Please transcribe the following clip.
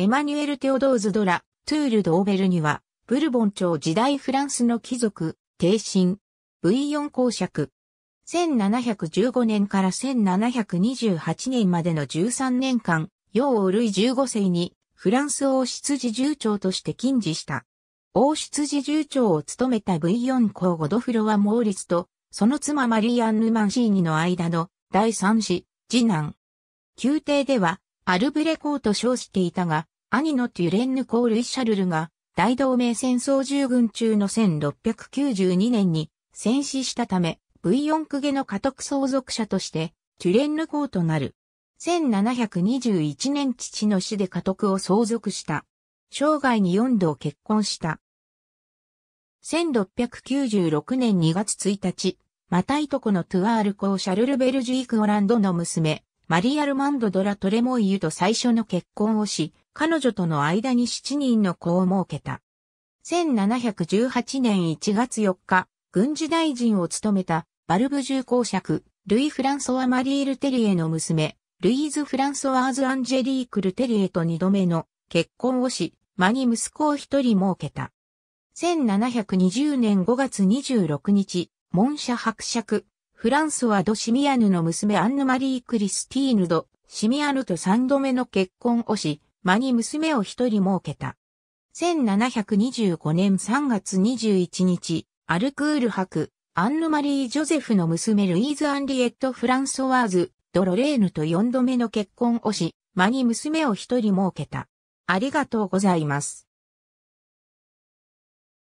エマニュエル・テオドーズ・ドラ、トゥール・ドオーベルには、ブルボン朝時代フランスの貴族、帝神、V4 公爵。1715年から1728年までの13年間、楊王類15世に、フランス王室自重長として禁止した。王室自重長を務めた V4 公ゴドフロア・モーリスと、その妻マリーアンヌ・マンシーニの間の第三子、次男。宮廷では、アルブレコーと称していたが、兄のテュレンヌ・コール・イシャルルが、大同盟戦争従軍中の1692年に戦死したため、V4 区下の家督相続者として、テュレンヌ公となる。1721年父の死で家督を相続した。生涯に4度結婚した。1696年2月1日、またいとこのトゥアール公シャルルベルジークオランドの娘、マリアルマンド・ドラ・トレモイユと最初の結婚をし、彼女との間に7人の子を設けた。1718年1月4日、軍事大臣を務めたバルブ重公爵、ルイ・フランソワ・マリー・ルテリエの娘、ルイーズ・フランソワーズ・アンジェリーク・ルテリエと二度目の結婚をし、間に息子を一人設けた。1720年5月26日、門社伯爵、フランソワ・ド・シミアヌの娘アンヌマリー・クリスティーヌ・ド・シミアヌと3度目の結婚をし、間に娘を一人設けた。1725年3月21日、アルクール博、アンヌマリー・ジョゼフの娘ルイーズ・アンリエット・フランソワーズ、ドロレーヌと4度目の結婚をし、間に娘を一人設けた。ありがとうございます。